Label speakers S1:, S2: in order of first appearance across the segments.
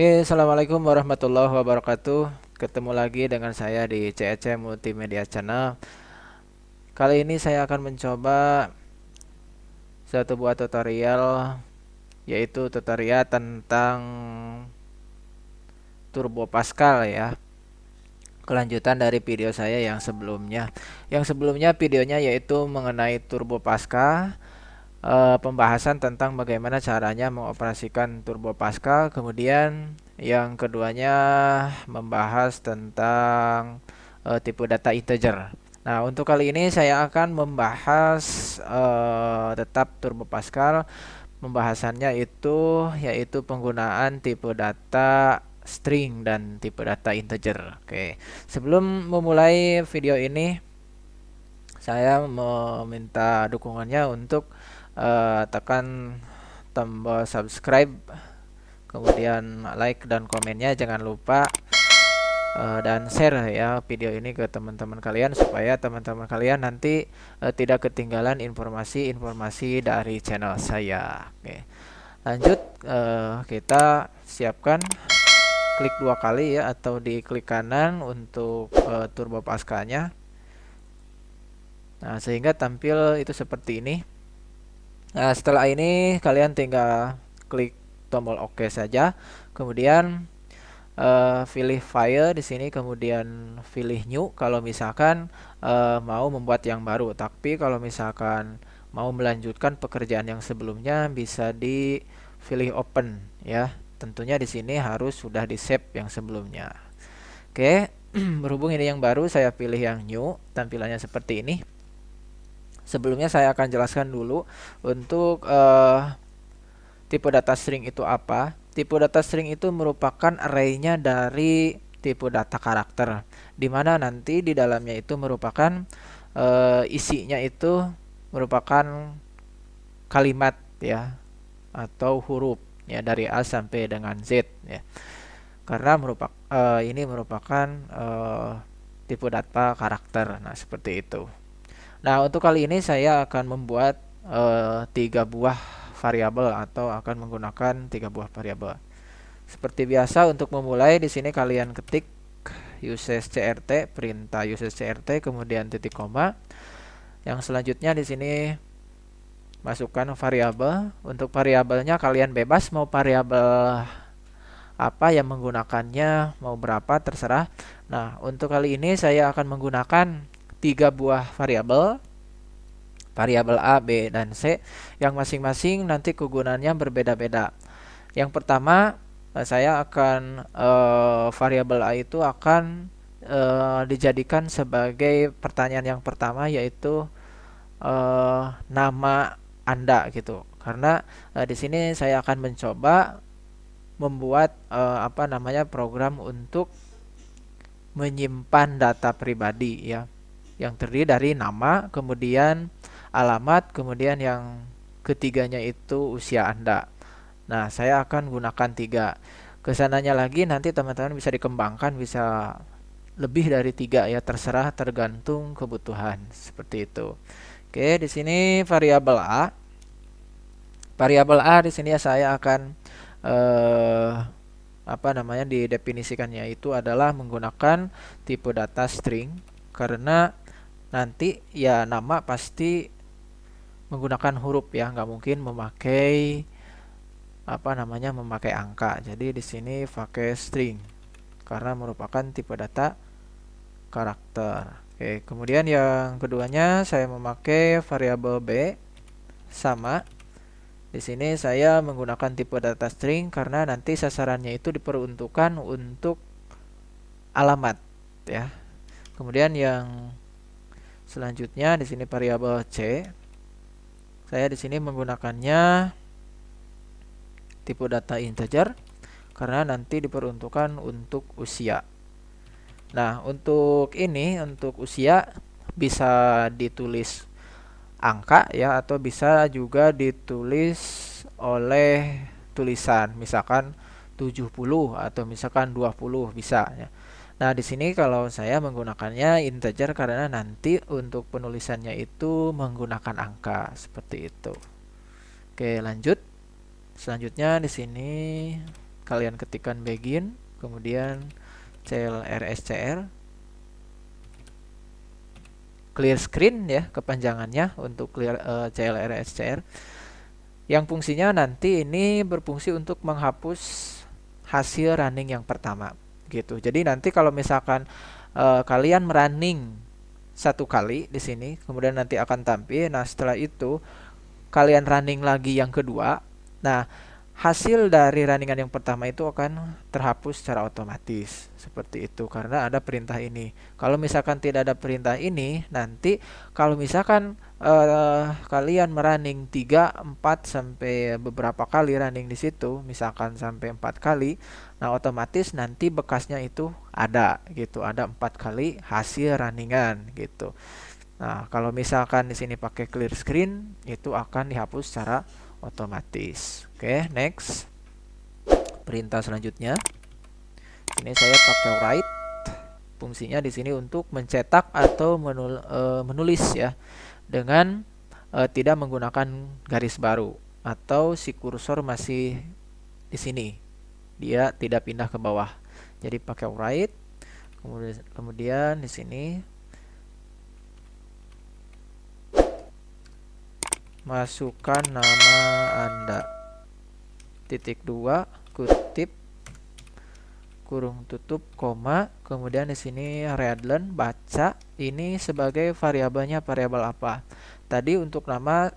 S1: Oke, Assalamualaikum warahmatullahi wabarakatuh Ketemu lagi dengan saya di CEC e Multimedia Channel Kali ini saya akan mencoba Satu buah tutorial Yaitu tutorial tentang Turbo Pascal ya Kelanjutan dari video saya yang sebelumnya Yang sebelumnya videonya yaitu mengenai Turbo Pascal e, pembahasan tentang bagaimana caranya mengoperasikan Turbo Pascal. Kemudian yang keduanya membahas tentang e, tipe data integer. Nah, untuk kali ini saya akan membahas e, tetap Turbo Pascal. Pembahasannya itu yaitu penggunaan tipe data string dan tipe data integer. Oke. Sebelum memulai video ini saya meminta dukungannya untuk uh, tekan tombol subscribe kemudian like dan komennya jangan lupa uh, dan share ya video ini ke teman-teman kalian supaya teman-teman kalian nanti uh, tidak ketinggalan informasi-informasi dari channel saya oke lanjut uh, kita siapkan klik dua kali ya atau di klik kanan untuk uh, turbo pascanya nah sehingga tampil itu seperti ini Nah, setelah ini kalian tinggal klik tombol OK saja. Kemudian uh, pilih file di sini kemudian pilih new kalau misalkan uh, mau membuat yang baru tapi kalau misalkan mau melanjutkan pekerjaan yang sebelumnya bisa di pilih open ya tentunya di sini harus sudah di save yang sebelumnya oke berhubung ini yang baru saya pilih yang new tampilannya seperti ini Sebelumnya saya akan jelaskan dulu untuk uh, tipe data string itu apa. Tipe data string itu merupakan arraynya dari tipe data karakter, di mana nanti di dalamnya itu merupakan uh, isinya itu merupakan kalimat ya atau huruf ya dari A sampai dengan Z ya. Karena merupakan uh, eh, ini merupakan uh, tipe data karakter. Nah, seperti itu. Nah, untuk kali ini saya akan membuat eh, tiga buah variabel atau akan menggunakan tiga buah variabel. Seperti biasa untuk memulai di sini kalian ketik uses crt perintah uses crt kemudian titik koma. Yang selanjutnya di sini masukkan variabel. Untuk variabelnya kalian bebas mau variabel apa yang menggunakannya mau berapa terserah. Nah, untuk kali ini saya akan menggunakan tiga buah variabel variabel A, B, dan C yang masing-masing nanti kegunaannya berbeda-beda. Yang pertama, eh, saya akan e, variabel A itu akan e, dijadikan sebagai pertanyaan yang pertama yaitu e, nama Anda gitu. Karena e, di sini saya akan mencoba membuat e, apa namanya program untuk menyimpan data pribadi ya yang terdiri dari nama, kemudian alamat, kemudian yang ketiganya itu usia Anda. Nah, saya akan gunakan tiga. Kesananya lagi nanti teman-teman bisa dikembangkan bisa lebih dari tiga ya terserah tergantung kebutuhan seperti itu. Oke, di sini variabel A. Variabel A di sini ya saya akan eh, apa namanya didefinisikannya itu adalah menggunakan tipe data string karena nanti ya nama pasti menggunakan huruf ya nggak mungkin memakai apa namanya memakai angka jadi di sini pakai string karena merupakan tipe data karakter oke kemudian yang keduanya saya memakai variabel b sama di sini saya menggunakan tipe data string karena nanti sasarannya itu diperuntukkan untuk alamat ya kemudian yang Selanjutnya di sini variabel C. Saya di sini menggunakannya tipe data integer karena nanti diperuntukkan untuk usia. Nah, untuk ini untuk usia bisa ditulis angka ya atau bisa juga ditulis oleh tulisan misalkan 70 atau misalkan 20 bisa ya. Nah, di sini kalau saya menggunakannya integer karena nanti untuk penulisannya itu menggunakan angka seperti itu. Oke, lanjut. Selanjutnya di sini kalian ketikkan begin, kemudian clrscr clear screen ya kepanjangannya untuk clear uh, eh, clrscr yang fungsinya nanti ini berfungsi untuk menghapus hasil running yang pertama gitu. Jadi nanti kalau misalkan uh, kalian merunning satu kali di sini, kemudian nanti akan tampil. Nah, setelah itu kalian running lagi yang kedua. Nah, hasil dari runningan yang pertama itu akan terhapus secara otomatis seperti itu karena ada perintah ini. Kalau misalkan tidak ada perintah ini, nanti kalau misalkan uh, kalian merunning 3, 4 sampai beberapa kali running di situ, misalkan sampai 4 kali, nah otomatis nanti bekasnya itu ada gitu, ada 4 kali hasil runningan gitu. Nah, kalau misalkan di sini pakai clear screen, itu akan dihapus secara otomatis. Oke, okay, next. Perintah selanjutnya. Ini saya pakai write. Fungsinya di sini untuk mencetak atau menul, uh, menulis ya dengan e, tidak menggunakan garis baru atau si kursor masih di sini. Dia tidak pindah ke bawah. Jadi pakai right kemudian kemudian di sini masukkan nama Anda. Titik dua kutip kurung tutup koma kemudian di sini readline baca ini sebagai variabelnya variabel apa tadi untuk nama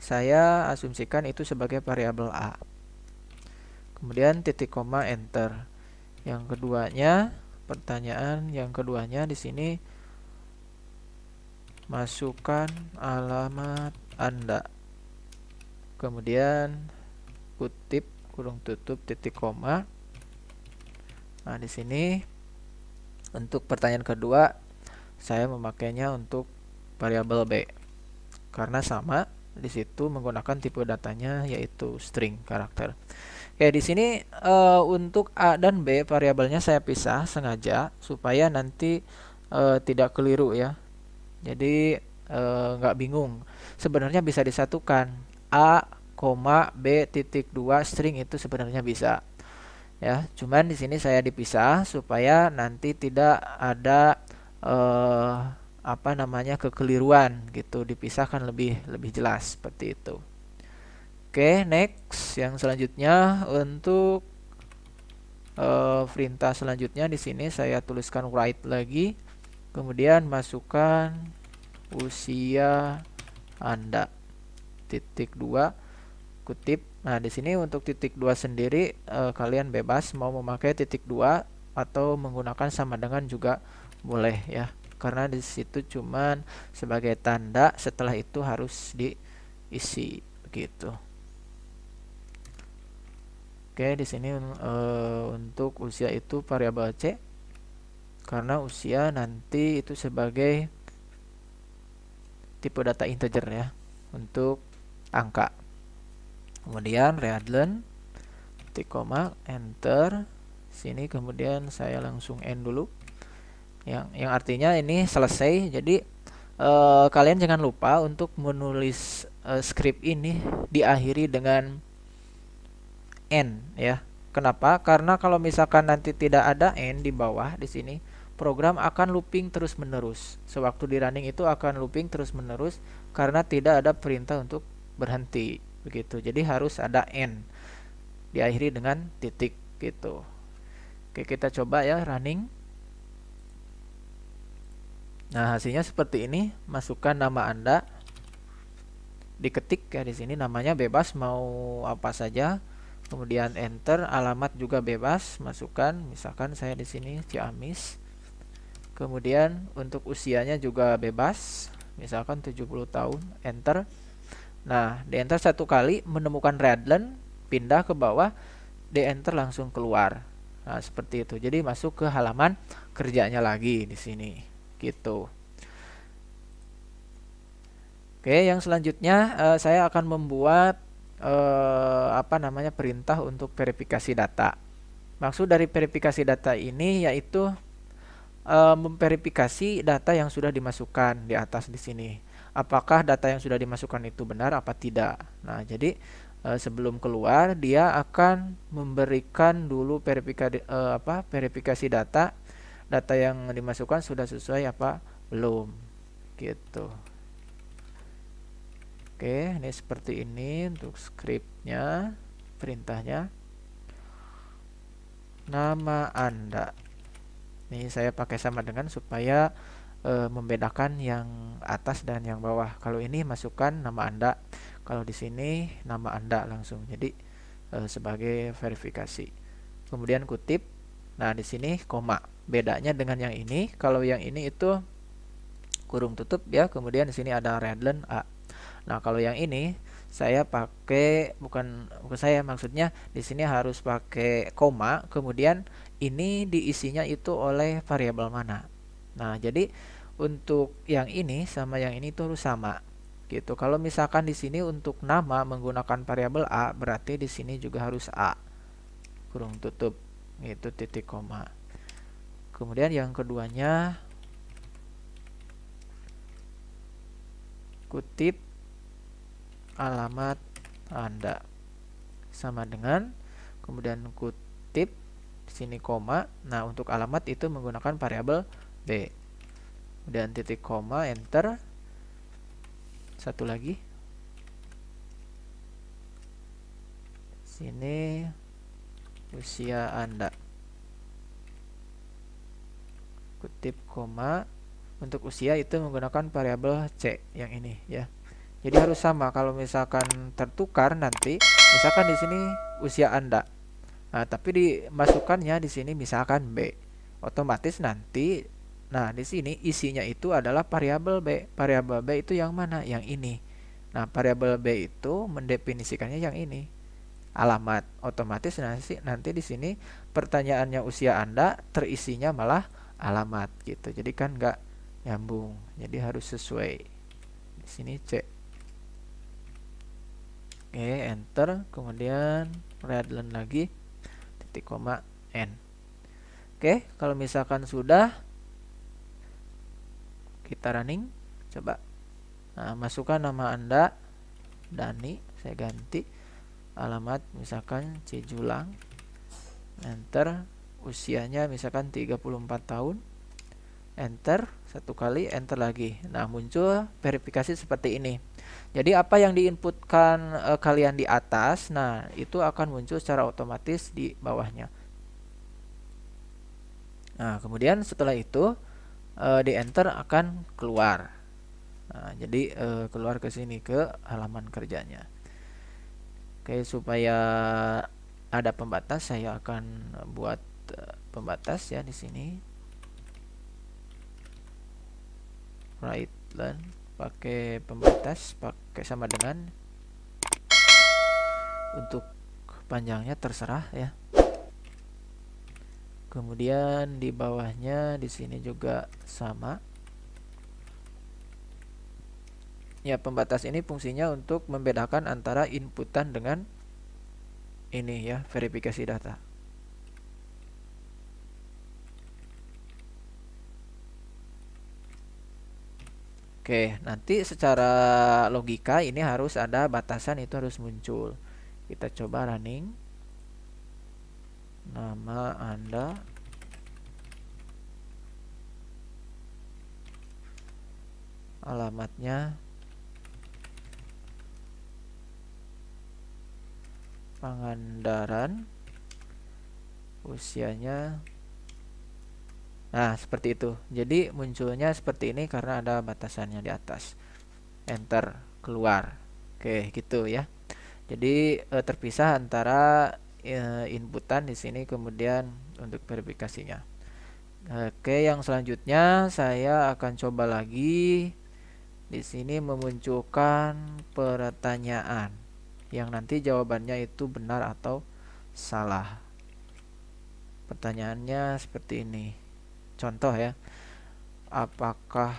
S1: saya asumsikan itu sebagai variabel a kemudian titik koma enter yang keduanya pertanyaan yang keduanya di sini masukkan alamat anda kemudian kutip kurung tutup titik koma Nah, di sini untuk pertanyaan kedua saya memakainya untuk variabel B. Karena sama, di situ menggunakan tipe datanya yaitu string karakter. Oke, di sini e, untuk A dan B variabelnya saya pisah sengaja supaya nanti e, tidak keliru ya. Jadi e, bingung. Sebenarnya bisa disatukan A, B titik 2 string itu sebenarnya bisa ya cuman di sini saya dipisah supaya nanti tidak ada eh, apa namanya kekeliruan gitu dipisahkan lebih lebih jelas seperti itu Oke, next yang selanjutnya untuk eh, perintah selanjutnya di sini saya tuliskan write lagi. Kemudian masukkan usia Anda titik dua kutip. Nah, di sini untuk titik dua sendiri eh, kalian bebas mau memakai titik dua atau menggunakan sama dengan juga boleh ya. Karena di situ cuman sebagai tanda setelah itu harus diisi begitu. Oke, di sini eh, untuk usia itu variabel C karena usia nanti itu sebagai tipe data integer ya untuk angka kemudian readline titik koma enter sini kemudian saya langsung end dulu yang yang artinya ini selesai jadi eh, kalian jangan lupa untuk menulis eh, script ini diakhiri dengan end ya kenapa karena kalau misalkan nanti tidak ada end di bawah di sini program akan looping terus menerus sewaktu di running itu akan looping terus menerus karena tidak ada perintah untuk berhenti begitu jadi harus ada n diakhiri dengan titik gitu oke kita coba ya running nah hasilnya seperti ini masukkan nama anda diketik ya di sini namanya bebas mau apa saja kemudian enter alamat juga bebas masukkan misalkan saya di sini Ciamis kemudian untuk usianya juga bebas misalkan 70 tahun enter Nah, di enter satu kali menemukan Redland, pindah ke bawah, di enter langsung keluar. Nah, seperti itu. Jadi masuk ke halaman kerjanya lagi di sini. Gitu. Oke, yang selanjutnya uh, saya akan membuat uh, apa namanya perintah untuk verifikasi data. Maksud dari verifikasi data ini yaitu eh, memverifikasi data yang sudah dimasukkan di atas di sini apakah data yang sudah dimasukkan itu benar apa tidak. Nah, jadi e, sebelum keluar dia akan memberikan dulu verifikasi e, eh, apa verifikasi data data yang dimasukkan sudah sesuai apa belum gitu. Oke, ini seperti ini untuk scriptnya, perintahnya. Nama Anda. Ini saya pakai sama dengan supaya e, membedakan yang atas dan yang bawah. Kalau ini masukkan nama Anda, kalau di sini nama Anda langsung. Jadi e, sebagai verifikasi. Kemudian kutip. Nah, di sini koma. Bedanya dengan yang ini, kalau yang ini itu kurung tutup ya, kemudian di sini ada redline A. Nah, kalau yang ini saya pakai bukan bukan saya maksudnya di sini harus pakai koma, kemudian ini diisinya itu oleh variabel mana. Nah, jadi untuk yang ini sama yang ini itu harus sama gitu. Kalau misalkan di sini untuk nama menggunakan variabel A, berarti di sini juga harus A. Kurung tutup itu titik koma. Kemudian yang keduanya kutip alamat Anda sama dengan kemudian kutip sini koma. Nah, untuk alamat itu menggunakan variabel B kemudian titik koma enter satu lagi sini usia anda kutip koma untuk usia itu menggunakan variabel C yang ini ya jadi harus sama kalau misalkan tertukar nanti misalkan di sini usia anda nah, tapi dimasukkannya di sini misalkan B otomatis nanti Nah, di sini isinya itu adalah variabel B. Variabel B itu yang mana? Yang ini. Nah, variabel B itu mendefinisikannya yang ini. Alamat. Otomatis nanti nanti di sini pertanyaannya usia Anda terisinya malah alamat gitu. Jadi kan nggak nyambung. Jadi harus sesuai. Di sini C. Oke, enter, kemudian redline lagi titik koma n. Oke, kalau misalkan sudah kita running coba nah, masukkan nama anda Dani saya ganti alamat misalkan Cijulang enter usianya misalkan 34 tahun enter satu kali enter lagi nah muncul verifikasi seperti ini jadi apa yang diinputkan e, kalian di atas nah itu akan muncul secara otomatis di bawahnya nah kemudian setelah itu uh, di enter akan keluar nah, jadi uh, keluar ke sini ke halaman kerjanya oke supaya ada pembatas saya akan buat uh, pembatas ya di sini right line pakai pembatas pakai sama dengan untuk panjangnya terserah ya kemudian di bawahnya di sini juga sama ya pembatas ini fungsinya untuk membedakan antara inputan dengan ini ya verifikasi data Oke, nanti secara logika ini harus ada batasan itu harus muncul. Kita coba running nama Anda alamatnya Pangandaran usianya nah seperti itu jadi munculnya seperti ini karena ada batasannya di atas enter keluar oke gitu ya jadi eh, terpisah antara Ya, inputan di sini kemudian untuk verifikasinya. Oke, yang selanjutnya saya akan coba lagi di sini memunculkan pertanyaan yang nanti jawabannya itu benar atau salah. Pertanyaannya seperti ini. Contoh ya. Apakah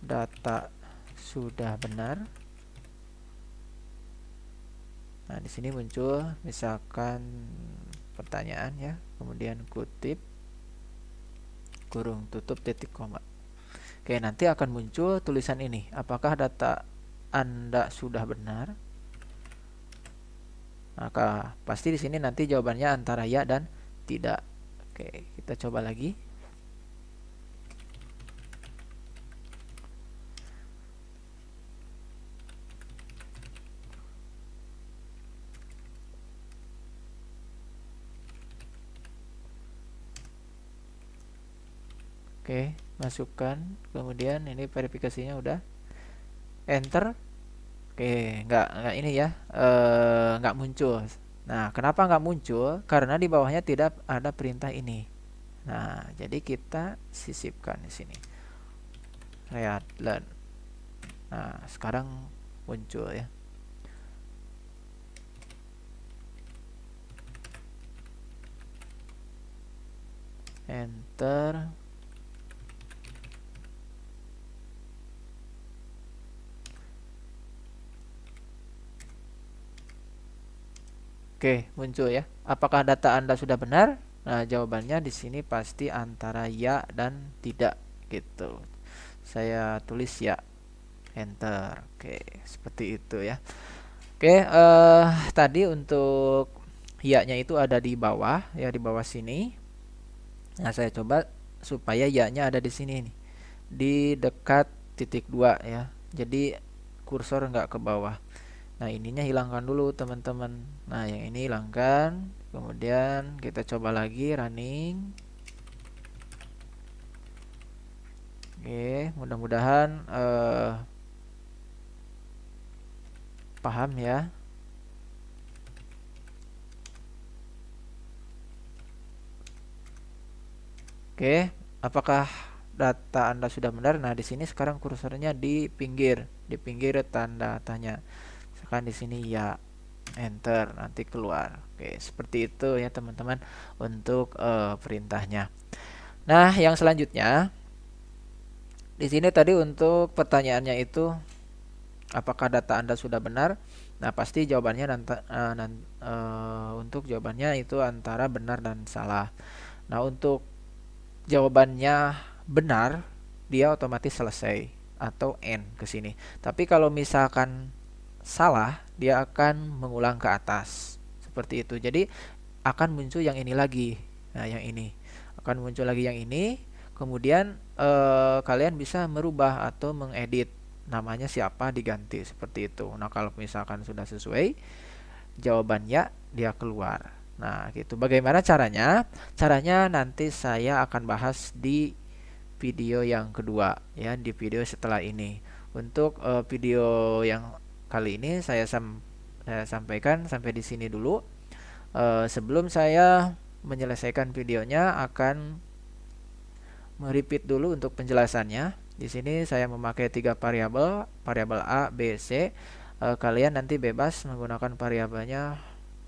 S1: data sudah benar? Nah, di sini muncul misalkan pertanyaan ya, kemudian kutip kurung tutup titik koma. Oke, nanti akan muncul tulisan ini. Apakah data Anda sudah benar? Maka pasti di sini nanti jawabannya antara ya dan tidak. Oke, kita coba lagi. oke masukkan kemudian ini verifikasinya udah enter oke nggak nggak ini ya Eh nggak muncul nah kenapa nggak muncul karena di bawahnya tidak ada perintah ini nah jadi kita sisipkan di sini read learn nah sekarang muncul ya enter Oke, muncul ya. Apakah data Anda sudah benar? Nah, jawabannya di sini pasti antara ya dan tidak gitu. Saya tulis ya. Enter. Oke, seperti itu ya. Oke, eh tadi untuk ya-nya itu ada di bawah ya di bawah sini. Nah, saya coba supaya ya-nya ada di sini nih. Di dekat titik 2 ya. Jadi kursor enggak ke bawah. Nah, ininya hilangkan dulu, teman-teman. Nah, yang ini hilangkan. Kemudian kita coba lagi running. Oke, mudah-mudahan uh, paham ya. Oke, apakah data Anda sudah benar? Nah, di sini sekarang kursornya di pinggir, di pinggir tanda tanya misalkan di sini ya enter nanti keluar oke seperti itu ya teman-teman untuk uh, perintahnya nah yang selanjutnya di sini tadi untuk pertanyaannya itu apakah data anda sudah benar nah pasti jawabannya nanti uh, eh, nant, uh, eh, untuk jawabannya itu antara benar dan salah nah untuk jawabannya benar dia otomatis selesai atau n ke sini tapi kalau misalkan salah, dia akan mengulang ke atas. Seperti itu. Jadi akan muncul yang ini lagi. Nah, yang ini. Akan muncul lagi yang ini. Kemudian eh, kalian bisa merubah atau mengedit namanya siapa diganti seperti itu. Nah, kalau misalkan sudah sesuai jawabannya dia keluar. Nah, gitu. Bagaimana caranya? Caranya nanti saya akan bahas di video yang kedua ya, di video setelah ini. Untuk uh, video yang Kali ini saya sam saya sampaikan sampai di sini dulu. Uh, sebelum saya menyelesaikan videonya akan meripit dulu untuk penjelasannya. Di sini saya memakai tiga variabel, variabel A, B, C. E, kalian nanti bebas menggunakan variabelnya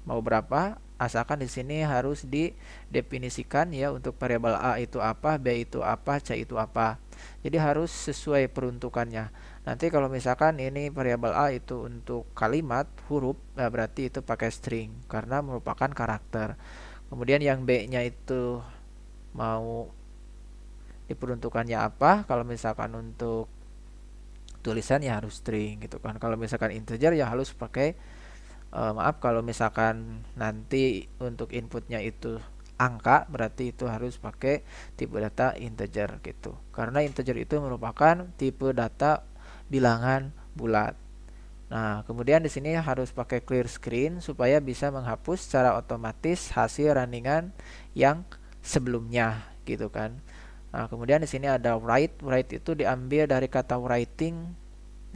S1: mau berapa, asalkan di sini harus didefinisikan ya untuk variabel A itu apa, B itu apa, C itu apa. Jadi harus sesuai peruntukannya. Nanti kalau misalkan ini variabel A itu untuk kalimat huruf nah berarti itu pakai string karena merupakan karakter. Kemudian yang B-nya itu mau diperuntukannya apa? Kalau misalkan untuk tulisan ya harus string gitu kan. Kalau misalkan integer ya harus pakai eh, maaf kalau misalkan nanti untuk inputnya itu angka berarti itu harus pakai tipe data integer gitu karena integer itu merupakan tipe data bilangan bulat. Nah, kemudian di sini harus pakai clear screen supaya bisa menghapus secara otomatis hasil runningan yang sebelumnya gitu kan. Nah, kemudian di sini ada write. Write itu diambil dari kata writing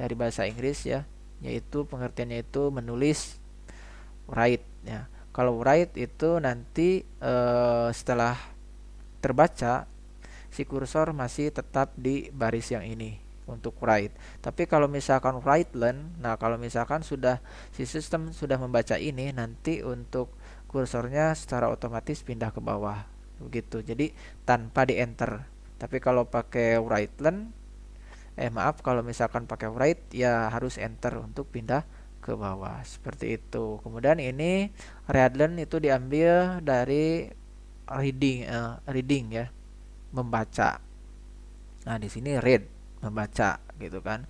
S1: dari bahasa Inggris ya, yaitu pengertiannya itu menulis write ya. Kalau write itu nanti e, setelah terbaca si kursor masih tetap di baris yang ini untuk write. Tapi kalau misalkan write learn, nah kalau misalkan sudah si sistem sudah membaca ini nanti untuk kursornya secara otomatis pindah ke bawah. Begitu. Jadi tanpa di enter. Tapi kalau pakai write learn eh maaf kalau misalkan pakai write ya harus enter untuk pindah ke bawah seperti itu. Kemudian ini read learn itu diambil dari reading uh, reading ya membaca. Nah, di sini read membaca gitu kan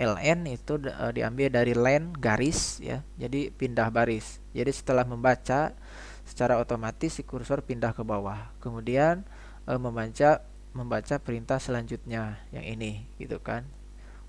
S1: ln itu uh, diambil dari len garis ya jadi pindah baris jadi setelah membaca secara otomatis si kursor pindah ke bawah kemudian uh, membaca membaca perintah selanjutnya yang ini gitu kan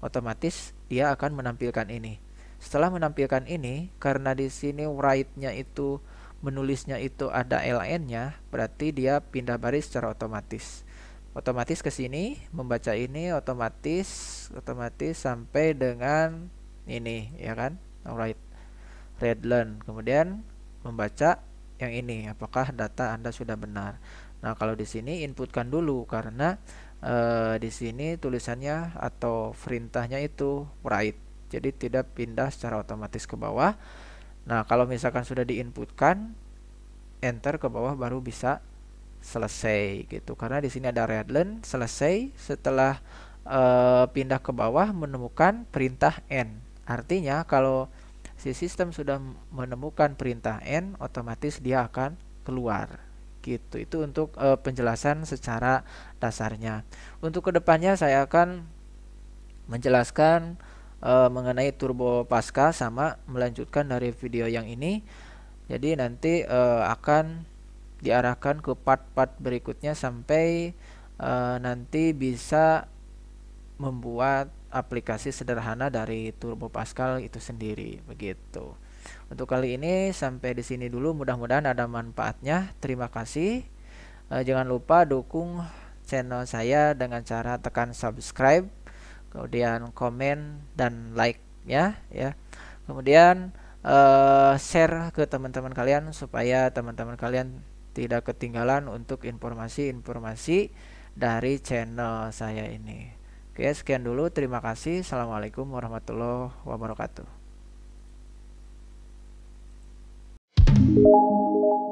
S1: otomatis dia akan menampilkan ini setelah menampilkan ini karena di sini write-nya itu menulisnya itu ada ln-nya berarti dia pindah baris secara otomatis otomatis ke sini membaca ini otomatis otomatis sampai dengan ini ya kan alright read learn kemudian membaca yang ini apakah data Anda sudah benar nah kalau di sini inputkan dulu karena e, di sini tulisannya atau perintahnya itu write jadi tidak pindah secara otomatis ke bawah nah kalau misalkan sudah diinputkan enter ke bawah baru bisa selesai gitu karena di sini ada readline selesai setelah e, pindah ke bawah menemukan perintah n artinya kalau si sistem sudah menemukan perintah n otomatis dia akan keluar gitu itu untuk e, penjelasan secara dasarnya untuk kedepannya saya akan menjelaskan e, mengenai turbo pasca sama melanjutkan dari video yang ini jadi nanti e, akan diarahkan ke part-part berikutnya sampai e, nanti bisa membuat aplikasi sederhana dari Turbo Pascal itu sendiri begitu. Untuk kali ini sampai di sini dulu mudah-mudahan ada manfaatnya. Terima kasih. E, jangan lupa dukung channel saya dengan cara tekan subscribe, kemudian komen dan like ya ya. Kemudian uh, share ke teman-teman kalian supaya teman-teman kalian tidak ketinggalan untuk informasi-informasi dari channel saya ini. Oke, sekian dulu. Terima kasih. Assalamualaikum warahmatullahi wabarakatuh.